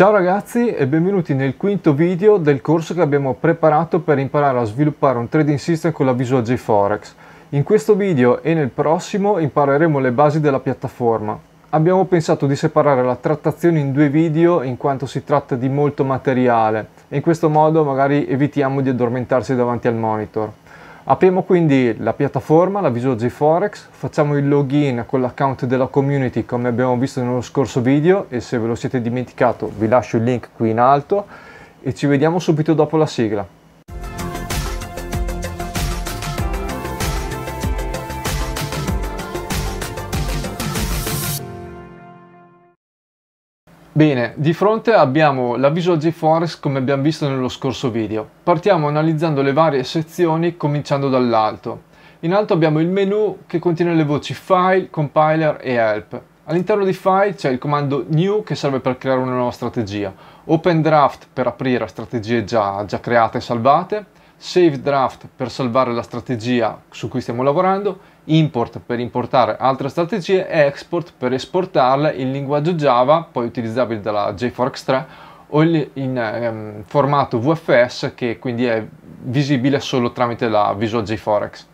Ciao ragazzi e benvenuti nel quinto video del corso che abbiamo preparato per imparare a sviluppare un trading system con la Visual J Forex. In questo video e nel prossimo impareremo le basi della piattaforma. Abbiamo pensato di separare la trattazione in due video in quanto si tratta di molto materiale e in questo modo magari evitiamo di addormentarsi davanti al monitor. Apriamo quindi la piattaforma, la Visual JForex, facciamo il login con l'account della community come abbiamo visto nello scorso video e se ve lo siete dimenticato vi lascio il link qui in alto e ci vediamo subito dopo la sigla. Bene, di fronte abbiamo la Visual GeForce come abbiamo visto nello scorso video. Partiamo analizzando le varie sezioni cominciando dall'alto. In alto abbiamo il menu che contiene le voci File, Compiler e Help. All'interno di File c'è il comando New che serve per creare una nuova strategia, Open Draft per aprire strategie già, già create e salvate, Save Draft per salvare la strategia su cui stiamo lavorando import per importare altre strategie e export per esportarle in linguaggio Java, poi utilizzabile dalla JForks 3 o in ehm, formato VFS che quindi è visibile solo tramite la Visual JForex.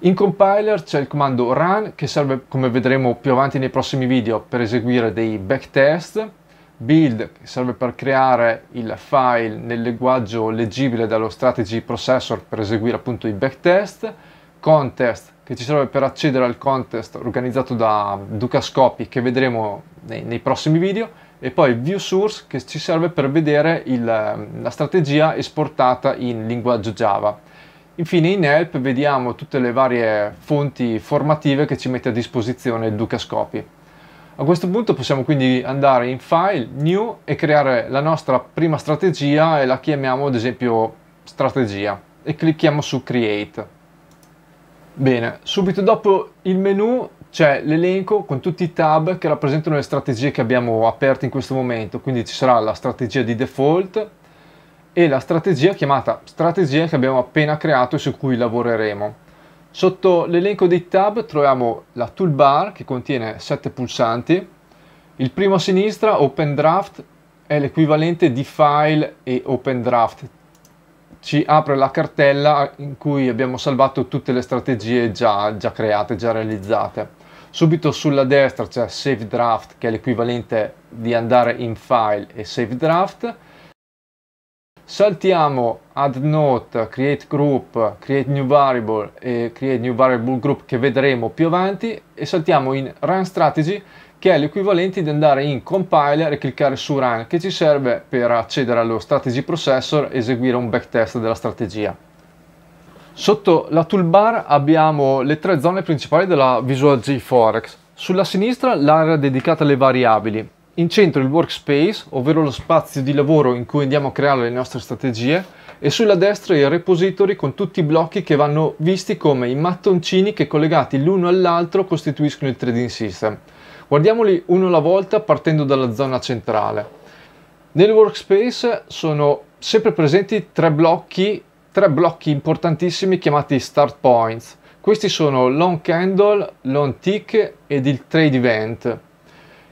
In compiler c'è il comando run che serve, come vedremo più avanti nei prossimi video, per eseguire dei backtest, build che serve per creare il file nel linguaggio leggibile dallo strategy processor per eseguire appunto i backtest, contest che ci serve per accedere al contest organizzato da Duca Scopi che vedremo nei, nei, prossimi video e poi View Source che ci serve per vedere il, la strategia esportata in linguaggio Java. Infine in help vediamo tutte le varie fonti formative che ci mette a disposizione Duca Scopi. A questo punto possiamo quindi andare in File, New e creare la nostra prima strategia e la chiamiamo ad esempio strategia e clicchiamo su Create. Bene, subito dopo il menu c'è l'elenco con tutti i tab che rappresentano le strategie che abbiamo aperte in questo momento, quindi ci sarà la strategia di default e la strategia chiamata strategia che abbiamo appena creato e su cui lavoreremo. Sotto l'elenco dei tab troviamo la toolbar che contiene 7 pulsanti, il primo a sinistra Open Draft è l'equivalente di File e Open Draft ci apre la cartella in cui abbiamo salvato tutte le strategie già, già create, già realizzate. Subito sulla destra c'è Save Draft che è l'equivalente di andare in File e Save Draft. Saltiamo Add Note, Create Group, Create New Variable e Create New Variable Group che vedremo più avanti e saltiamo in Run Strategy che è l'equivalente di andare in compiler e cliccare su run che ci serve per accedere allo strategy processor e eseguire un backtest della strategia. Sotto la toolbar abbiamo le tre zone principali della Visual G Forex. Sulla sinistra l'area dedicata alle variabili, in centro il workspace, ovvero lo spazio di lavoro in cui andiamo a creare le nostre strategie, e sulla destra i repository con tutti i blocchi che vanno visti come i mattoncini che collegati l'uno all'altro costituiscono il trading system. Guardiamoli uno alla volta partendo dalla zona centrale. Nel workspace sono sempre presenti tre blocchi, tre blocchi importantissimi chiamati start points. Questi sono l'on candle, l'on tick ed il trade event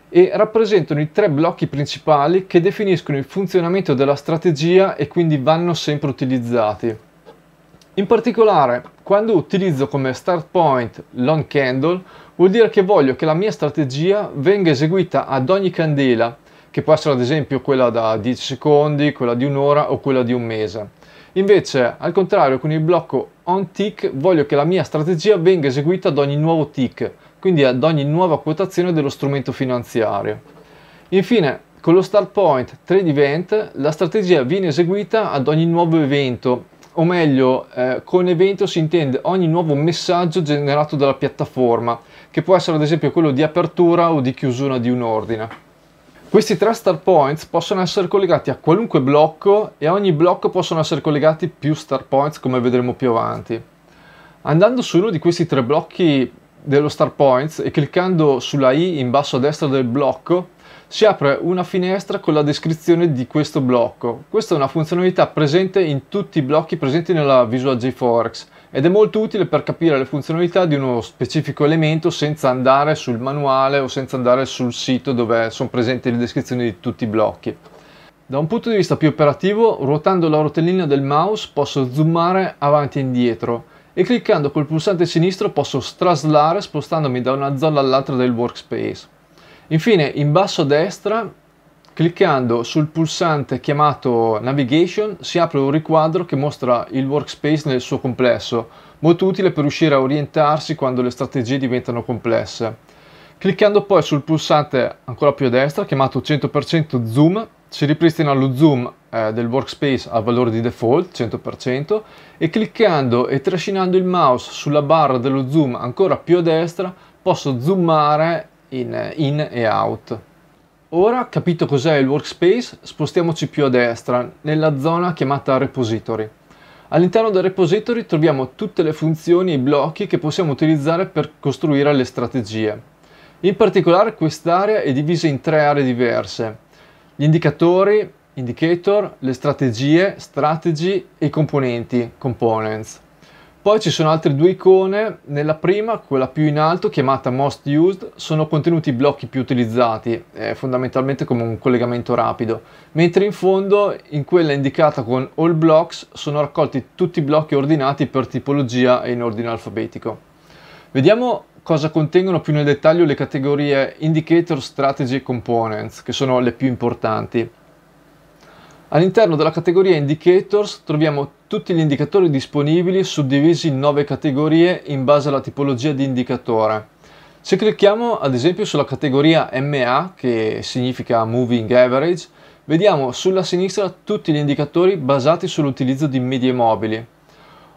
e rappresentano i tre blocchi principali che definiscono il funzionamento della strategia e quindi vanno sempre utilizzati. In particolare, quando utilizzo come start point long candle, vuol dire che voglio che la mia strategia venga eseguita ad ogni candela, che può essere ad esempio quella da 10 secondi, quella di un'ora o quella di un mese. Invece, al contrario, con il blocco on tick voglio che la mia strategia venga eseguita ad ogni nuovo tick, quindi ad ogni nuova quotazione dello strumento finanziario. Infine, con lo start point trade event, la strategia viene eseguita ad ogni nuovo evento o meglio, eh, con evento si intende ogni nuovo messaggio generato dalla piattaforma, che può essere ad esempio quello di apertura o di chiusura di un ordine. Questi tre star points possono essere collegati a qualunque blocco e a ogni blocco possono essere collegati più star points come vedremo più avanti. Andando su uno di questi tre blocchi dello star points e cliccando sulla i in basso a destra del blocco si apre una finestra con la descrizione di questo blocco. Questa è una funzionalità presente in tutti i blocchi presenti nella Visual J Forex ed è molto utile per capire le funzionalità di uno specifico elemento senza andare sul manuale o senza andare sul sito dove sono presenti le descrizioni di tutti i blocchi. Da un punto di vista più operativo, ruotando la rotellina del mouse posso zoomare avanti e indietro e cliccando col pulsante sinistro posso traslare spostandomi da una zona all'altra del workspace. Infine, in basso a destra, cliccando sul pulsante chiamato Navigation, si apre un riquadro che mostra il workspace nel suo complesso, molto utile per riuscire a orientarsi quando le strategie diventano complesse. Cliccando poi sul pulsante ancora più a destra, chiamato 100% zoom, si ripristina lo zoom eh, del workspace al valore di default 100% e cliccando e trascinando il mouse sulla barra dello zoom ancora più a destra posso zoomare in, in e out. Ora, capito cos'è il workspace, spostiamoci più a destra, nella zona chiamata repository. All'interno del repository troviamo tutte le funzioni e i blocchi che possiamo utilizzare per costruire le strategie. In particolare quest'area è divisa in tre aree diverse. Gli indicatori, indicator, le strategie, strategy e i componenti, components. Poi ci sono altre due icone, nella prima, quella più in alto, chiamata Most Used, sono contenuti i blocchi più utilizzati, eh, fondamentalmente come un collegamento rapido, mentre in fondo, in quella indicata con All Blocks, sono raccolti tutti i blocchi ordinati per tipologia e in ordine alfabetico. Vediamo cosa contengono più nel dettaglio le categorie Indicator, Strategy e Components, che sono le più importanti. All'interno della categoria Indicators troviamo tutti gli indicatori disponibili suddivisi in 9 categorie in base alla tipologia di indicatore. Se clicchiamo ad esempio sulla categoria MA, che significa Moving Average, vediamo sulla sinistra tutti gli indicatori basati sull'utilizzo di medie mobili.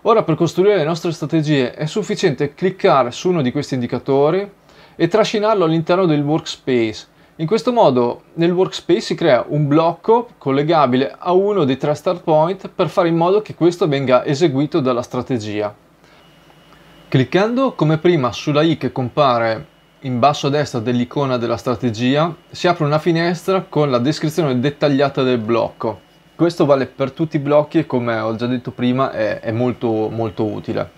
Ora per costruire le nostre strategie è sufficiente cliccare su uno di questi indicatori e trascinarlo all'interno del workspace in questo modo nel workspace si crea un blocco collegabile a uno dei tre start point per fare in modo che questo venga eseguito dalla strategia. Cliccando come prima sulla i che compare in basso a destra dell'icona della strategia si apre una finestra con la descrizione dettagliata del blocco. Questo vale per tutti i blocchi e come ho già detto prima è, è molto molto utile.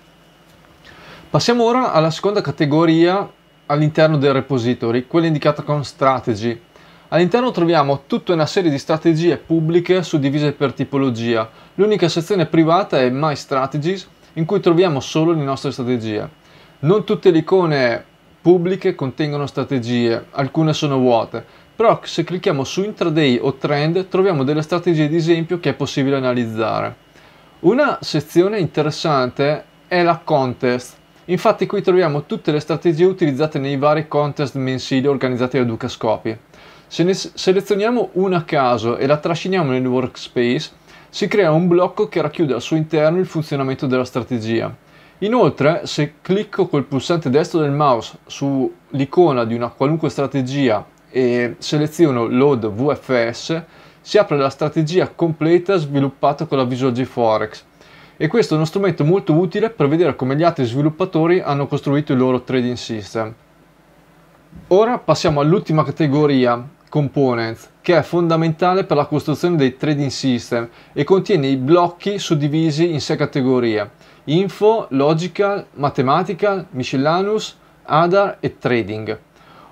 Passiamo ora alla seconda categoria all'interno del repository, quella indicata con strategy. All'interno troviamo tutta una serie di strategie pubbliche suddivise per tipologia. L'unica sezione privata è My Strategies, in cui troviamo solo le nostre strategie. Non tutte le icone pubbliche contengono strategie, alcune sono vuote, però se clicchiamo su intraday o trend troviamo delle strategie di esempio che è possibile analizzare. Una sezione interessante è la contest, Infatti qui troviamo tutte le strategie utilizzate nei vari contest mensili organizzati da Duca Scopi. Se ne selezioniamo una a caso e la trasciniamo nel workspace, si crea un blocco che racchiude al suo interno il funzionamento della strategia. Inoltre, se clicco col pulsante destro del mouse sull'icona di una qualunque strategia e seleziono Load VFS, si apre la strategia completa sviluppata con la Visual G Forex e questo è uno strumento molto utile per vedere come gli altri sviluppatori hanno costruito il loro trading system. Ora passiamo all'ultima categoria, Components, che è fondamentale per la costruzione dei trading system e contiene i blocchi suddivisi in sei categorie, Info, Logical, Mathematical, Miscellaneous, Adar e Trading.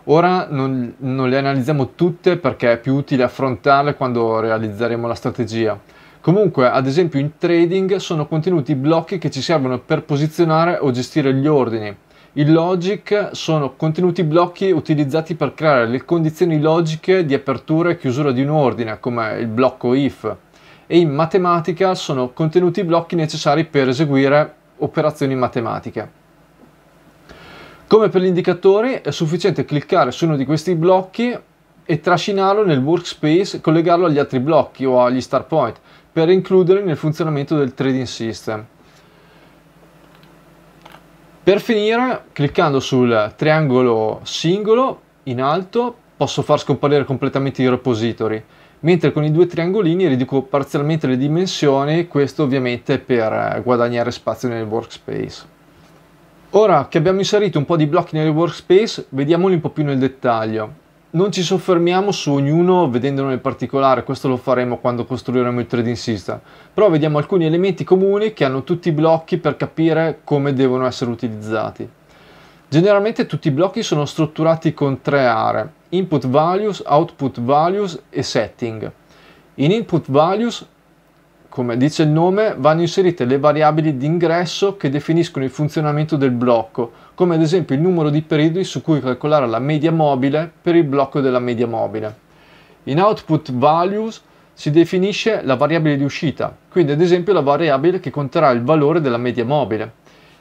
Ora non, non le analizziamo tutte perché è più utile affrontarle quando realizzeremo la strategia Comunque, ad esempio in trading sono contenuti i blocchi che ci servono per posizionare o gestire gli ordini. In logic sono contenuti blocchi utilizzati per creare le condizioni logiche di apertura e chiusura di un ordine, come il blocco if. E in matematica sono contenuti blocchi necessari per eseguire operazioni matematiche. Come per gli indicatori è sufficiente cliccare su uno di questi blocchi e trascinarlo nel workspace, e collegarlo agli altri blocchi o agli start point per includerli nel funzionamento del trading system. Per finire, cliccando sul triangolo singolo in alto, posso far scomparire completamente i repository, mentre con i due triangolini riduco parzialmente le dimensioni, questo ovviamente per eh, guadagnare spazio nel workspace. Ora che abbiamo inserito un po' di blocchi nel workspace, vediamoli un po' più nel dettaglio non ci soffermiamo su ognuno vedendolo nel particolare, questo lo faremo quando costruiremo il trading system, però vediamo alcuni elementi comuni che hanno tutti i blocchi per capire come devono essere utilizzati. Generalmente tutti i blocchi sono strutturati con tre aree, input values, output values e setting. In input values come dice il nome, vanno inserite le variabili di ingresso che definiscono il funzionamento del blocco, come ad esempio il numero di periodi su cui calcolare la media mobile per il blocco della media mobile. In output values si definisce la variabile di uscita, quindi ad esempio la variabile che conterrà il valore della media mobile.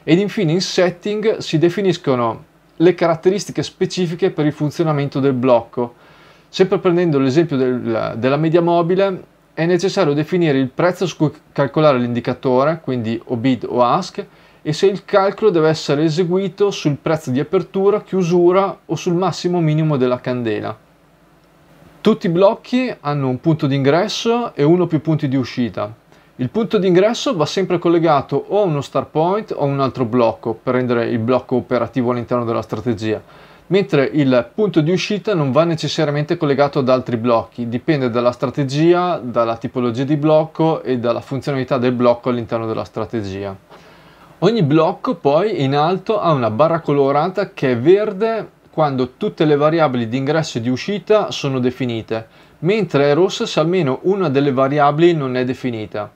Ed infine in setting si definiscono le caratteristiche specifiche per il funzionamento del blocco. Sempre prendendo l'esempio del, della media mobile, è necessario definire il prezzo su cui calcolare l'indicatore, quindi o bid o ask, e se il calcolo deve essere eseguito sul prezzo di apertura, chiusura o sul massimo minimo della candela. Tutti i blocchi hanno un punto di ingresso e uno o più punti di uscita. Il punto di ingresso va sempre collegato o a uno start point o a un altro blocco per rendere il blocco operativo all'interno della strategia mentre il punto di uscita non va necessariamente collegato ad altri blocchi, dipende dalla strategia, dalla tipologia di blocco e dalla funzionalità del blocco all'interno della strategia. Ogni blocco poi in alto ha una barra colorata che è verde quando tutte le variabili di ingresso e di uscita sono definite, mentre è rossa se almeno una delle variabili non è definita.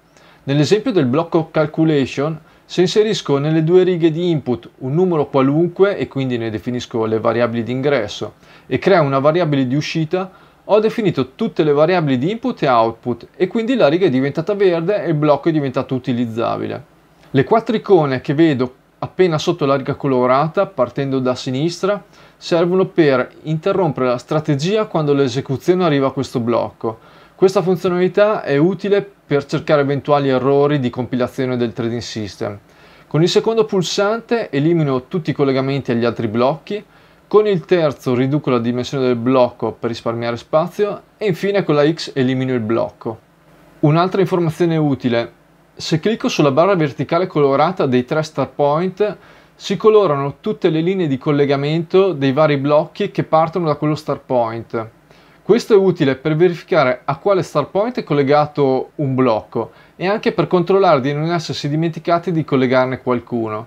Nell'esempio del blocco calculation se inserisco nelle due righe di input un numero qualunque e quindi ne definisco le variabili di ingresso e creo una variabile di uscita, ho definito tutte le variabili di input e output e quindi la riga è diventata verde e il blocco è diventato utilizzabile. Le quattro icone che vedo appena sotto la riga colorata, partendo da sinistra, servono per interrompere la strategia quando l'esecuzione arriva a questo blocco questa funzionalità è utile per cercare eventuali errori di compilazione del trading system. Con il secondo pulsante elimino tutti i collegamenti agli altri blocchi, con il terzo riduco la dimensione del blocco per risparmiare spazio e infine con la X elimino il blocco. Un'altra informazione utile, se clicco sulla barra verticale colorata dei tre start point si colorano tutte le linee di collegamento dei vari blocchi che partono da quello start point. Questo è utile per verificare a quale start point è collegato un blocco e anche per controllare di non essersi dimenticati di collegarne qualcuno.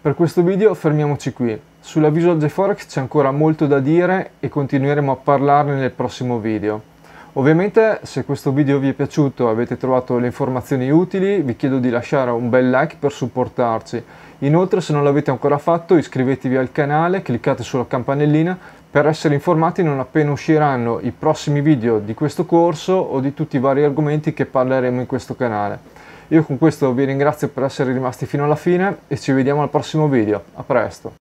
Per questo video fermiamoci qui. Sulla Visual GeForex c'è ancora molto da dire e continueremo a parlarne nel prossimo video. Ovviamente se questo video vi è piaciuto e avete trovato le informazioni utili vi chiedo di lasciare un bel like per supportarci. Inoltre se non l'avete ancora fatto iscrivetevi al canale, cliccate sulla campanellina per essere informati non appena usciranno i prossimi video di questo corso o di tutti i vari argomenti che parleremo in questo canale. Io con questo vi ringrazio per essere rimasti fino alla fine e ci vediamo al prossimo video. A presto!